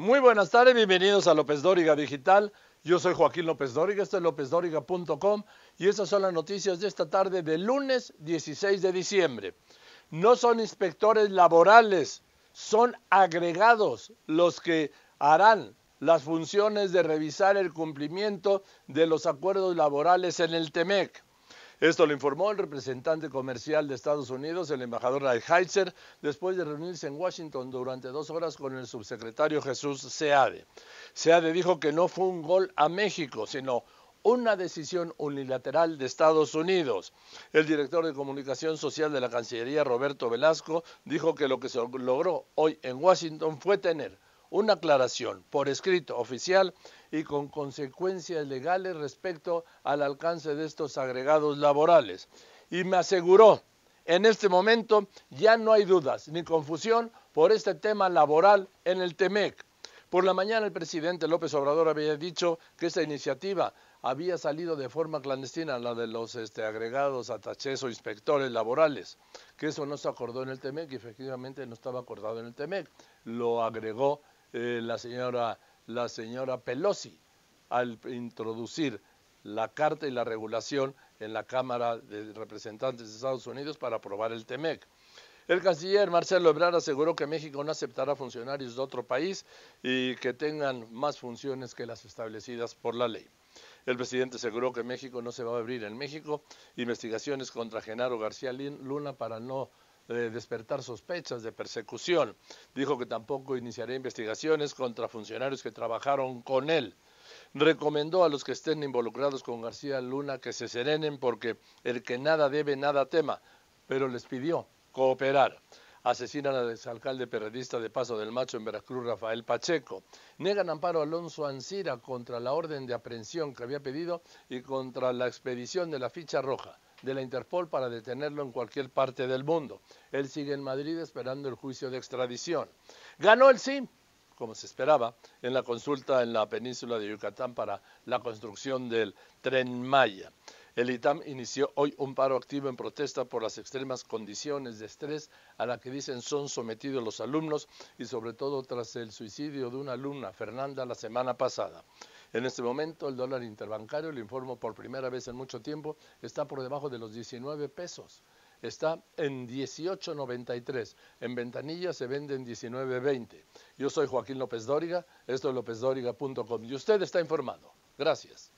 Muy buenas tardes, bienvenidos a López Dóriga Digital. Yo soy Joaquín López Dóriga, esto es lópezdóriga.com y estas son las noticias de esta tarde del lunes 16 de diciembre. No son inspectores laborales, son agregados los que harán las funciones de revisar el cumplimiento de los acuerdos laborales en el TEMEC. Esto lo informó el representante comercial de Estados Unidos, el embajador Heitzer, después de reunirse en Washington durante dos horas con el subsecretario Jesús Seade. Seade dijo que no fue un gol a México, sino una decisión unilateral de Estados Unidos. El director de comunicación social de la Cancillería, Roberto Velasco, dijo que lo que se logró hoy en Washington fue tener una aclaración por escrito oficial y con consecuencias legales respecto al alcance de estos agregados laborales. Y me aseguró, en este momento ya no hay dudas ni confusión por este tema laboral en el TEMEC. Por la mañana el presidente López Obrador había dicho que esta iniciativa había salido de forma clandestina, la de los este, agregados, atachés o inspectores laborales, que eso no se acordó en el TEMEC y efectivamente no estaba acordado en el TEMEC. Lo agregó eh, la, señora, la señora Pelosi al introducir la carta y la regulación en la Cámara de Representantes de Estados Unidos para aprobar el TEMEC. El canciller Marcelo Ebrard aseguró que México no aceptará funcionarios de otro país y que tengan más funciones que las establecidas por la ley. El presidente aseguró que México no se va a abrir en México investigaciones contra Genaro García Luna para no despertar sospechas de persecución. Dijo que tampoco iniciaría investigaciones contra funcionarios que trabajaron con él. Recomendó a los que estén involucrados con García Luna que se serenen porque el que nada debe, nada tema, pero les pidió cooperar. Asesinan al exalcalde periodista de Paso del Macho en Veracruz, Rafael Pacheco. Negan amparo a Alonso Ansira contra la orden de aprehensión que había pedido y contra la expedición de la ficha roja de la Interpol para detenerlo en cualquier parte del mundo. Él sigue en Madrid esperando el juicio de extradición. Ganó el sí, como se esperaba, en la consulta en la península de Yucatán para la construcción del tren Maya. El ITAM inició hoy un paro activo en protesta por las extremas condiciones de estrés a la que dicen son sometidos los alumnos y sobre todo tras el suicidio de una alumna, Fernanda, la semana pasada. En este momento el dólar interbancario, le informo por primera vez en mucho tiempo, está por debajo de los 19 pesos. Está en 18.93. En ventanilla se vende en 19.20. Yo soy Joaquín López Dóriga, esto es lópezdóriga.com y usted está informado. Gracias.